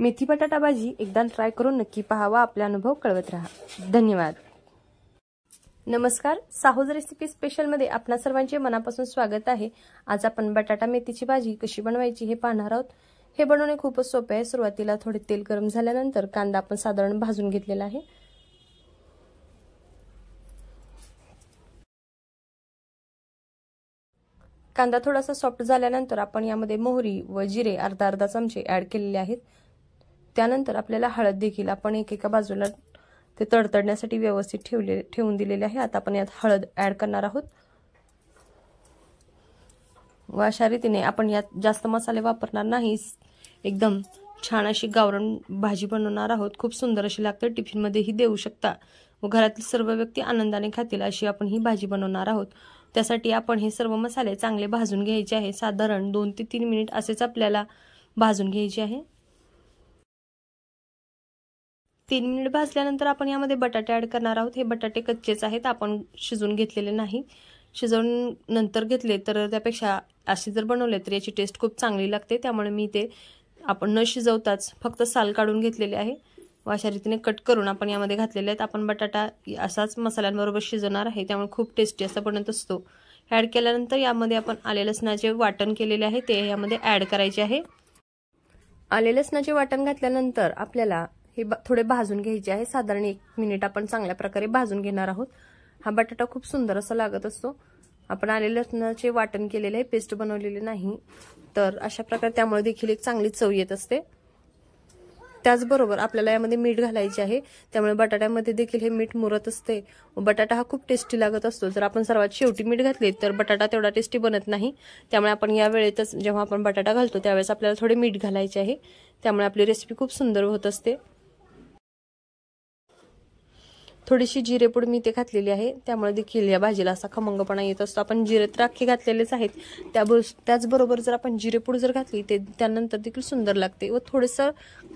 मेथी बटाटा भाजी एकदा ट्राय करून नक्की पहावा आपला अनुभव कळवत राहा धन्यवाद नमस्कार साहोज रेसिपी स्पेशल मध्ये आपणा सर्वांचे मनापासून स्वागत आहे आज आपण बटाटा मेथीची भाजी कशी बनवायची हे पाहणार आहोत हे बनवणे खूपच सोपे आहे सुरुवातीला थोडे तेल गरम झाल्यानंतर कांदा आपण साधारण भाजून घेतलेला आहे कांदा थोडासा सॉफ्ट झाल्यानंतर आपण यामध्ये मोहरी व जिरे अर्धा अर्धा चमचे ऍड केलेले आहेत त्यानंतर आपल्याला हळद देखील आपण एकेका बाजूला ते तडतडण्यासाठी व्यवस्थित ठेवले ठेवून दिलेले आहे आता आपण यात हळद ॲड करणार आहोत व अशा रीतीने आपण यात जास्त मसाले वापरणार नाही एकदम छान अशी गावरण भाजी बनवणार आहोत खूप सुंदर अशी लागते टिफिनमध्येही देऊ शकता व घरातील सर्व व्यक्ती आनंदाने खातील अशी आपण ही भाजी बनवणार आहोत त्यासाठी आपण हे सर्व मसाले चांगले भाजून घ्यायचे आहे साधारण दोन ते तीन मिनिट असेच आपल्याला भाजून घ्यायचे आहे तीन मिनिट भाजल्यानंतर आपण यामध्ये बटाटे ॲड करणार आहोत हे बटाटे कच्चेच आहेत आपण शिजवून घेतलेले नाही शिजवून नंतर घेतले तर त्यापेक्षा असे जर बनवले तर याची टेस्ट खूप चांगली लागते त्यामुळे मी ते आपण न शिजवताच फक्त साल काढून घेतलेले आहे व अशा रीतीने कट करून आपण यामध्ये घातलेले आहेत आपण बटाटा असाच मसाल्यांबरोबर शिजवणार आहे त्यामुळे खूप टेस्टी असा बनत असतो ॲड केल्यानंतर यामध्ये आपण आले लसणाचे वाटण केलेले आहे ते यामध्ये ॲड करायचे आहे आले लसणाचे वाटण घातल्यानंतर आपल्याला हे थोडे भाजून घ्यायचे आहे साधारण एक मिनिट आपण चांगल्या प्रकारे भाजून घेणार आहोत हा बटाटा खूप सुंदर असा लागत असतो आपण आले लसणाचे वाटण केलेले आहे पेस्ट बनवलेले नाही तर अशा प्रकारे त्यामुळे देखील एक चांगली चव येत असते त्याचबरोबर आपल्याला यामध्ये मीठ घालायचे आहे त्यामुळे बटाट्यामध्ये देखील हे मीठ मुरत असते बटाटा हा खूप टेस्टी लागत असतो जर आपण सर्वात शेवटी मीठ घातले तर बटाटा तेवढा टेस्टी बनत नाही त्यामुळे आपण या वेळेतच जेव्हा आपण बटाटा घालतो त्यावेळेस आपल्याला थोडे मीठ घालायचे आहे त्यामुळे आपली रेसिपी खूप सुंदर होत असते थोडीशी जिरेपूड मी ते घातलेली आहे त्यामुळे देखील या भाजीला असा खमंगपणा येत असतो आपण जिरे तर घातलेलेच आहेत त्याब त्याचबरोबर जर आपण जिरेपूड जर घातली ते त्यानंतर देखील सुंदर लागते व थोडंसं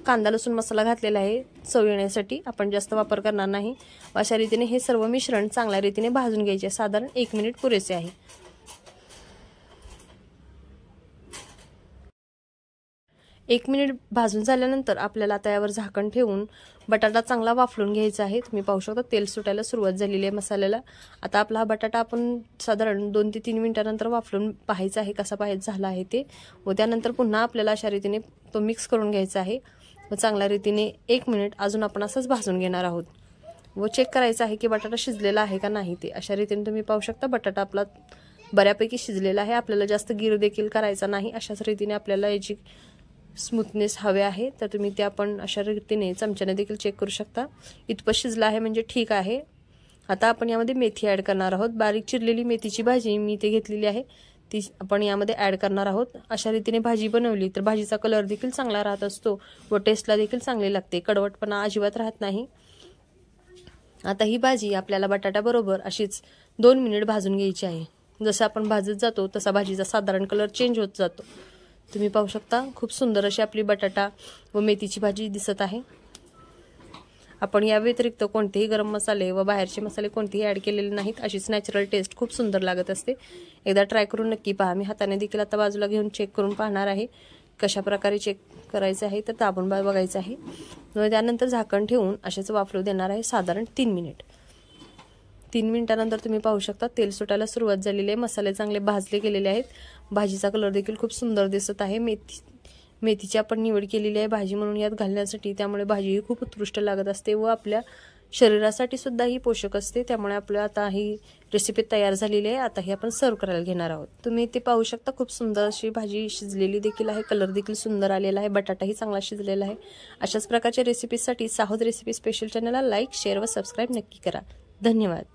कांदा लसूण मसाला घातलेला आहे चव येण्यासाठी आपण जास्त वापर करणार नाही अशा रीतीने हे सर्व मिश्रण चांगल्या रीतीने भाजून घ्यायचे साधारण एक मिनिट पुरेसे आहे एक मिनिट भाजून झाल्यानंतर आपल्याला आता यावर झाकण ठेवून बटाटा चांगला वाफळून घ्यायचा आहे तुम्ही पाहू शकता तेल सुटायला सुरुवात झालेली आहे मसाल्याला आता आपला हा बटाटा आपण साधारण दोन ते तीन मिनिटानंतर वाफलून पाहायचा आहे कसा पाहायचं झाला आहे ते व त्यानंतर पुन्हा आपल्याला अशा रीतीने तो मिक्स करून घ्यायचा आहे व चांगल्या रीतीने एक मिनिट अजून आपण असंच भाजून घेणार आहोत व चेक करायचं आहे की बटाटा शिजलेला आहे का नाही ते अशा रीतीने तुम्ही पाहू शकता बटाटा आपला बऱ्यापैकी शिजलेला आहे आपल्याला जास्त गिर देखील करायचा नाही अशाच रीतीने आपल्याला याची स्मूथनेस हवे आहे तर तुम्ही ते आपण अशा रीतीने चमच्याने देखील चेक करू शकता इतपत शिजलं आहे म्हणजे ठीक आहे आता आपण यामध्ये मेथी ॲड करणार आहोत बारीक चिरलेली मेथीची भाजी मी इथे घेतलेली आहे ती आपण यामध्ये ॲड करणार आहोत अशा रीतीने भाजी बनवली तर भाजीचा कलर देखील चांगला राहत असतो व टेस्टला देखील चांगली लागते कडवटपणा अजिबात राहत नाही आता ही भाजी आपल्याला बटाट्याबरोबर अशीच दोन मिनिट भाजून घ्यायची आहे जसं आपण भाजत जातो तसा भाजीचा साधारण कलर चेंज होत जातो तुम्ही पाहू शकता खूप सुंदर अशी आपली बटाटा व मेथीची भाजी दिसत आहे आपण या व्यतिरिक्त कोणतेही गरम मसाले व बाहेरचे मसाले कोणतेही ॲड केलेले नाहीत अशीच नॅचरल टेस्ट खूप सुंदर लागत असते एकदा ट्राय करून नक्की पहा मी हाताने देखील आता बाजूला घेऊन चेक करून पाहणार आहे कशा प्रकारे चेक करायचं आहे तर दाबून बघायचं आहे त्यानंतर झाकण ठेवून असेच वाफरू देणार आहे साधारण तीन मिनिट तीन मिनटानंतर तुम्ही पाहू शकता तेल सुटायला सुरुवात झालेली आहे मसाले चांगले भाजले गेलेले आहेत भाजीचा कलर देखील खूप सुंदर दिसत आहे मेथी मेथीची आपण निवड केलेली आहे भाजी म्हणून यात घालण्यासाठी त्यामुळे भाजी खूप उत्कृष्ट लागत असते व आपल्या शरीरासाठी सुद्धा ही पोषक असते त्यामुळे आपलं आता ही रेसिपी तयार झालेली आहे आता ही आपण सर्व करायला घेणार आहोत तुम्ही ते पाहू शकता खूप सुंदर अशी भाजी शिजलेली देखील आहे कलर देखील सुंदर आलेला आहे बटाटाही चांगला शिजलेला आहे अशाच प्रकारच्या रेसिपीसाठी साहोद रेसिपी स्पेशल चॅनलला लाईक शेअर व सबस्क्राईब नक्की करा धन्यवाद